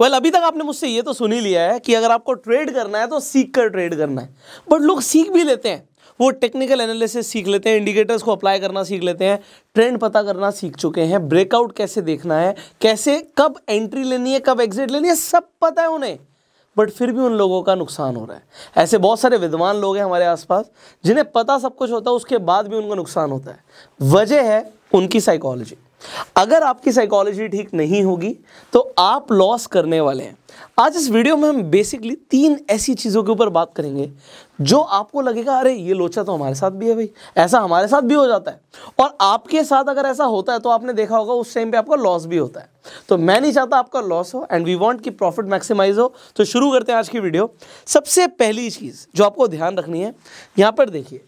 well well, अभी तक आपने मुझसे ये तो सुन ही लिया है कि अगर आपको ट्रेड करना है तो सीख कर ट्रेड करना है बट लोग सीख भी लेते हैं वो टेक्निकल एनालिसिस सीख लेते हैं इंडिकेटर्स को अप्लाई करना सीख लेते हैं ट्रेंड पता करना सीख चुके हैं ब्रेकआउट कैसे देखना है कैसे कब एंट्री लेनी है कब एग्जिट लेनी है सब पता है उन्हें बट फिर भी उन लोगों का नुकसान हो रहा है ऐसे बहुत सारे विद्वान लोग हैं हमारे आसपास जिन्हें पता सब कुछ होता है उसके बाद भी उनका नुकसान होता है वजह है उनकी साइकोलॉजी अगर आपकी साइकोलॉजी ठीक नहीं होगी तो आप लॉस करने वाले हैं आज इस वीडियो में हम बेसिकली तीन ऐसी चीज़ों के ऊपर बात करेंगे जो आपको लगेगा अरे ये लोचा तो हमारे साथ भी है भाई ऐसा हमारे साथ भी हो जाता है और आपके साथ अगर ऐसा होता है तो आपने देखा होगा उस टाइम पे आपका लॉस भी होता है तो मैं नहीं चाहता आपका लॉस हो एंड वी वॉन्ट की प्रॉफिट मैक्सिमाइज हो तो शुरू करते हैं आज की वीडियो सबसे पहली चीज़ जो आपको ध्यान रखनी है यहाँ पर देखिए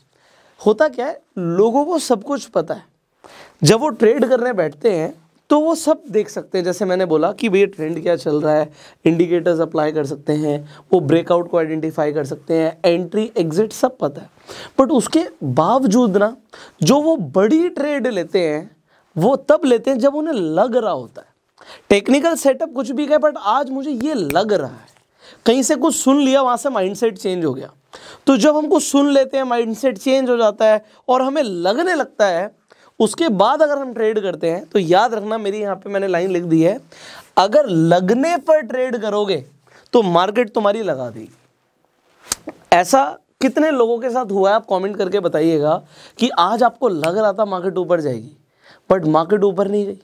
होता क्या है लोगों को सब कुछ पता है जब वो ट्रेड करने बैठते हैं तो वो सब देख सकते हैं जैसे मैंने बोला कि भैया ट्रेंड क्या चल रहा है इंडिकेटर्स अप्लाई कर सकते हैं वो ब्रेकआउट को आइडेंटिफाई कर सकते हैं एंट्री एग्जिट सब पता है बट उसके बावजूद ना जो वो बड़ी ट्रेड लेते हैं वो तब लेते हैं जब उन्हें लग रहा होता है टेक्निकल सेटअप कुछ भी गए बट आज मुझे ये लग रहा है कहीं से कुछ सुन लिया वहाँ से माइंडसेट चेंज हो गया तो जब हमको सुन लेते हैं माइंडसेट चेंज हो जाता है और हमें लगने लगता है उसके बाद अगर हम ट्रेड करते हैं तो याद रखना मेरी यहाँ पे मैंने लाइन लिख दी है अगर लगने पर ट्रेड करोगे तो मार्केट तुम्हारी लगा देगी ऐसा कितने लोगों के साथ हुआ है आप कमेंट करके बताइएगा कि आज आपको लग रहा था मार्केट ऊपर जाएगी बट मार्केट ऊपर नहीं गई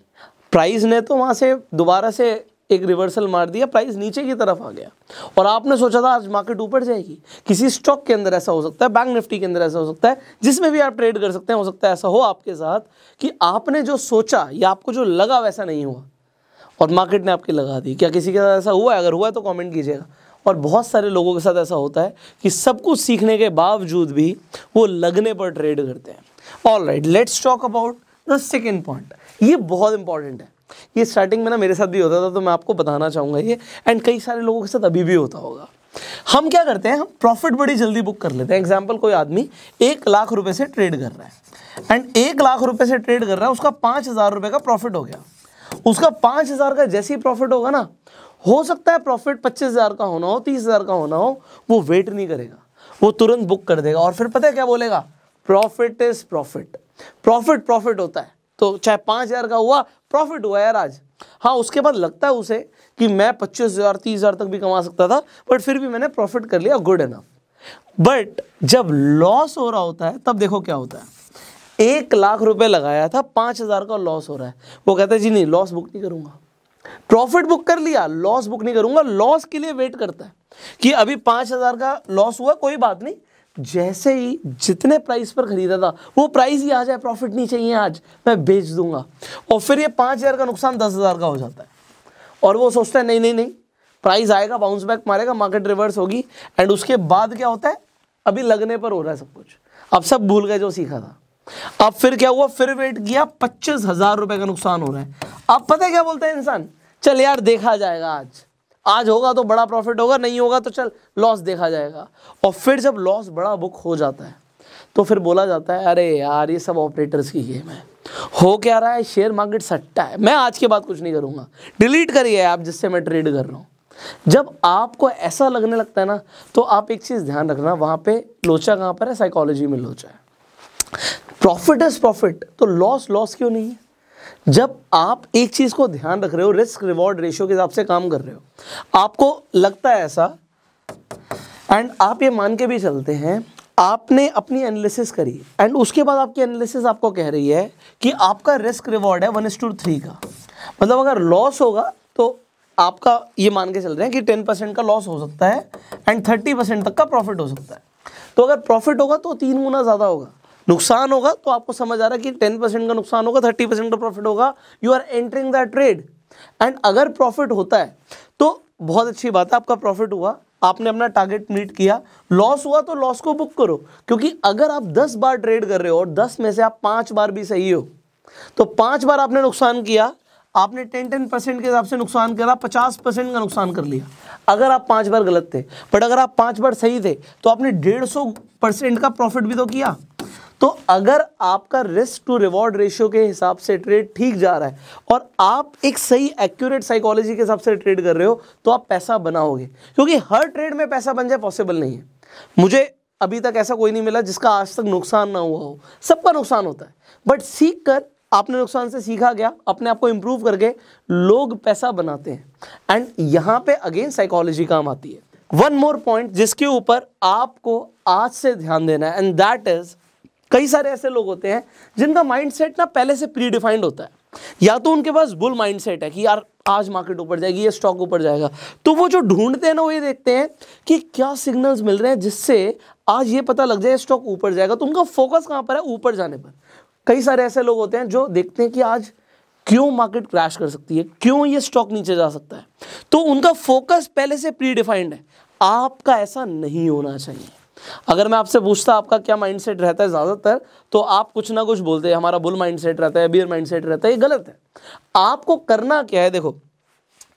प्राइस ने तो वहाँ से दोबारा से एक रिवर्सल मार दिया प्राइस नीचे की तरफ आ गया और आपने सोचा था आज मार्केट ऊपर जाएगी किसी स्टॉक के अंदर ऐसा हो सकता है बैंक निफ्टी के अंदर ऐसा हो सकता है जिसमें भी आप ट्रेड कर सकते हैं हो सकता है ऐसा हो आपके साथ कि आपने जो सोचा या आपको जो लगा वैसा नहीं हुआ और मार्केट ने आपकी लगा दी क्या किसी के साथ ऐसा हुआ है अगर हुआ है तो कॉमेंट कीजिएगा और बहुत सारे लोगों के साथ ऐसा होता है कि सब कुछ सीखने के बावजूद भी वो लगने पर ट्रेड करते हैं all right let's talk about the second point ये बहुत इंपॉर्टेंट है ये स्टार्टिंग में ना मेरे साथ भी होता था तो मैं आपको बताना चाहूंगा ये एंड कई सारे लोगों के साथ अभी भी होता होगा हम क्या करते हैं हम प्रॉफिट बड़ी जल्दी बुक कर लेते हैं एग्जाम्पल कोई आदमी एक लाख रुपए से ट्रेड कर रहा है एंड एक लाख रुपए से ट्रेड कर रहा है उसका पांच हज़ार रुपए का प्रॉफिट हो गया उसका पांच हज़ार का जैसे ही प्रॉफिट होगा ना हो सकता है प्रॉफिट पच्चीस हज़ार का होना हो तीस हज़ार का होना हो वो वेट नहीं करेगा वो तुरंत बुक कर देगा और फिर पता है क्या बोलेगा profit is profit profit profit होता है तो चाहे पाँच हज़ार का हुआ प्रॉफिट हुआ यार आज हाँ उसके बाद लगता है उसे कि मैं पच्चीस हज़ार तीस हज़ार तक भी कमा सकता था बट फिर भी मैंने प्रॉफिट कर लिया गुड एनफ बट जब लॉस हो रहा होता है तब देखो क्या होता है एक लाख रुपए लगाया था पाँच हज़ार का लॉस हो रहा है वो कहता है जी नहीं लॉस बुक नहीं करूँगा प्रॉफिट बुक कर लिया लॉस बुक नहीं करूँगा लॉस के लिए वेट करता है कि अभी पाँच हज़ार का लॉस हुआ कोई बात नहीं जैसे ही जितने प्राइस पर ख़रीदा था वो प्राइस ही आ जाए प्रॉफिट नहीं चाहिए आज मैं बेच दूंगा और फिर ये पांच हज़ार का नुकसान दस हज़ार का हो जाता है और वो सोचता है नहीं नहीं नहीं प्राइस आएगा बाउंस बैक मारेगा मार्केट रिवर्स होगी एंड उसके बाद क्या होता है अभी लगने पर हो रहा है सब कुछ अब सब भूल गए जो सीखा था अब फिर क्या हुआ फिर वेट किया पच्चीस हज़ार रुपए का नुकसान हो रहा है अब पता है क्या बोलते हैं इंसान चल यार देखा जाएगा आज आज होगा तो बड़ा प्रॉफिट होगा नहीं होगा तो चल लॉस देखा जाएगा और फिर जब लॉस बड़ा बुक हो जाता है तो फिर बोला जाता है अरे यार ये सब ऑपरेटर्स की गेम है हो क्या रहा है शेयर मार्केट सट्टा है मैं आज के बाद कुछ नहीं करूंगा डिलीट करिए आप जिससे मैं ट्रेड कर रहा हूँ जब आपको ऐसा लगने लगता है ना तो आप एक चीज़ ध्यान रखना वहां पे लोचा कहाँ पर है साइकोलॉजी में लोचा है प्रॉफिट इज प्रॉफिट तो लॉस लॉस क्यों नहीं है जब आप एक चीज़ को ध्यान रख रहे हो रिस्क रिवॉर्ड रेशियो के हिसाब से काम कर रहे हो आपको लगता है ऐसा एंड आप ये मान के भी चलते हैं आपने अपनी एनालिसिस करी एंड उसके बाद आपकी एनालिसिस आपको कह रही है कि आपका रिस्क रिवॉर्ड है वन एस टू थ्री का मतलब अगर लॉस होगा तो आपका ये मान के चल रहे हैं कि टेन परसेंट का लॉस हो सकता है एंड थर्टी परसेंट तक का प्रॉफिट हो सकता है तो अगर प्रॉफिट होगा तो तीन गुना ज़्यादा होगा नुकसान होगा तो आपको समझ आ रहा है कि टेन परसेंट का नुकसान होगा थर्टी परसेंट का प्रॉफिट होगा you are entering that trade and अगर प्रॉफिट होता है तो बहुत अच्छी बात है आपका प्रॉफिट हुआ आपने अपना टारगेट मीट किया लॉस हुआ तो लॉस को बुक करो क्योंकि अगर आप दस बार ट्रेड कर रहे हो और दस में से आप पांच बार भी सही हो तो पांच बार आपने नुकसान किया आपने टेन टेन परसेंट के हिसाब से नुकसान करा पचास परसेंट का नुकसान कर लिया अगर आप पांच बार गलत थे बट अगर आप पांच बार सही थे तो आपने डेढ़ सौ परसेंट का प्रॉफिट भी तो किया तो अगर आपका रिस्क टू रिवॉर्ड रेशियो के हिसाब से ट्रेड ठीक जा रहा है और आप एक सही एक्यूरेट साइकोलॉजी के हिसाब से ट्रेड कर रहे हो तो आप पैसा बनाओगे क्योंकि हर ट्रेड में पैसा बन जाए पॉसिबल नहीं है मुझे अभी तक ऐसा कोई नहीं मिला जिसका आज तक नुकसान ना हुआ हो सबका नुकसान होता है बट सीख कर आपने नुकसान से सीखा गया अपने आप को इम्प्रूव करके लोग पैसा बनाते हैं एंड यहाँ पे अगेन साइकोलॉजी काम आती है वन मोर पॉइंट जिसके ऊपर आपको आज से ध्यान देना है एंड दैट इज कई सारे ऐसे लोग होते हैं जिनका माइंडसेट ना पहले से प्री डिफाइंड होता है या तो उनके पास बुल माइंडसेट है कि यार आज मार्केट ऊपर जाएगी ये स्टॉक ऊपर जाएगा तो वो जो ढूंढते हैं ना वो ये देखते हैं कि क्या सिग्नल्स मिल रहे हैं जिससे आज ये पता लग जाए स्टॉक ऊपर जाएगा तो उनका फोकस कहाँ पर है ऊपर जाने पर कई सारे ऐसे लोग होते हैं जो देखते हैं कि आज क्यों मार्केट क्रैश कर सकती है क्यों ये स्टॉक नीचे जा सकता है तो उनका फोकस पहले से प्री डिफाइंड है आपका ऐसा नहीं होना चाहिए अगर मैं आपसे पूछता आपका क्या माइंडसेट रहता है ज़्यादातर तो आप कुछ ना कुछ बोलते हैं हमारा बुल माइंडसेट रहता है बियर माइंडसेट रहता है ये गलत है आपको करना क्या है देखो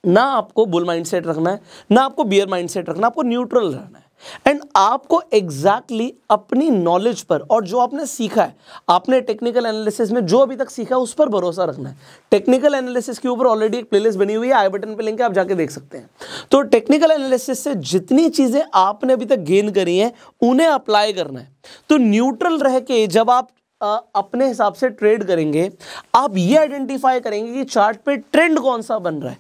ना आपको बुल माइंडसेट रखना है ना आपको बियर माइंडसेट रखना आपको न्यूट्रल रहना है एंड आपको एग्जैक्टली exactly अपनी नॉलेज पर और जो आपने सीखा है आपने टेक्निकल एनालिसिस में जो अभी तक सीखा है उस पर भरोसा रखना है टेक्निकल एनालिसिस के ऊपर ऑलरेडी एक प्लेलिस्ट बनी हुई है आई बटन पे लिंक है आप जाके देख सकते हैं तो टेक्निकल एनालिसिस से जितनी चीज़ें आपने अभी तक गेन करी हैं उन्हें अप्लाई करना है तो न्यूट्रल रह के जब आप अपने हिसाब से ट्रेड करेंगे आप ये आइडेंटिफाई करेंगे कि चार्ट पे ट्रेंड कौन सा बन रहा है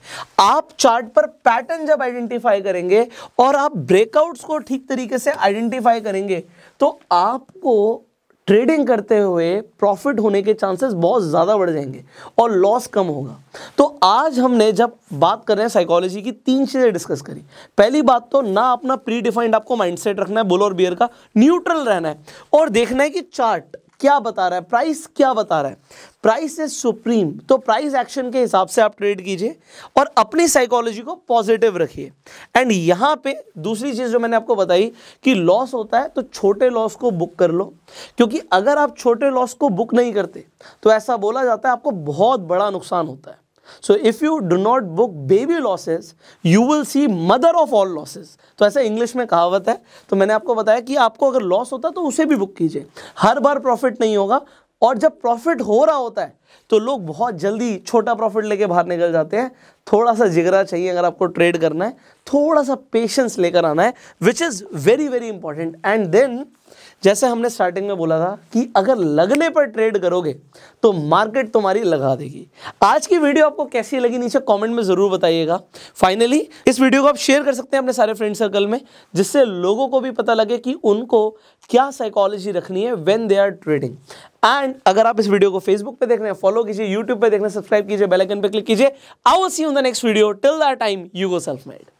आप चार्ट पर पैटर्न जब आइडेंटिफाई करेंगे और आप ब्रेकआउट्स को ठीक तरीके से आइडेंटिफाई करेंगे तो आपको ट्रेडिंग करते हुए प्रॉफिट होने के चांसेस बहुत ज़्यादा बढ़ जाएंगे और लॉस कम होगा तो आज हमने जब बात कर रहे हैं साइकोलॉजी की तीन चीज़ें डिस्कस करी पहली बात तो ना अपना प्री डिफाइंड आपको माइंडसेट रखना है बुल और बियर का न्यूट्रल रहना है और देखना है कि चार्ट क्या बता रहा है प्राइस क्या बता रहा है प्राइस इज सुप्रीम तो प्राइस एक्शन के हिसाब से आप ट्रेड कीजिए और अपनी साइकोलॉजी को पॉजिटिव रखिए एंड यहां पे दूसरी चीज़ जो मैंने आपको बताई कि लॉस होता है तो छोटे लॉस को बुक कर लो क्योंकि अगर आप छोटे लॉस को बुक नहीं करते तो ऐसा बोला जाता है आपको बहुत बड़ा नुकसान होता है so if you do not book baby losses you will see mother of all losses तो ऐसा इंग्लिश में कहावत है तो मैंने आपको बताया कि आपको अगर लॉस होता है तो उसे भी बुक कीजिए हर बार प्रॉफिट नहीं होगा और जब प्रॉफिट हो रहा होता है तो लोग बहुत जल्दी छोटा प्रॉफिट लेके बाहर निकल जाते हैं थोड़ा सा जिगरा चाहिए अगर आपको ट्रेड करना है थोड़ा सा पेशेंस लेकर आना है which is very very important and then जैसे हमने स्टार्टिंग में बोला था कि अगर लगने पर ट्रेड करोगे तो मार्केट तुम्हारी लगा देगी आज की वीडियो आपको कैसी लगी नीचे कमेंट में ज़रूर बताइएगा फाइनली इस वीडियो को आप शेयर कर सकते हैं अपने सारे फ्रेंड सर्कल में जिससे लोगों को भी पता लगे कि उनको क्या साइकोलॉजी रखनी है when they are trading and अगर आप इस वीडियो को फेसबुक पर देख रहे हैं फॉलो कीजिए यूट्यूब पर देख रहे हैं सब्सक्राइब कीजिए बेलाइकन पर क्लिक कीजिए आओ see the next video till that time you go self made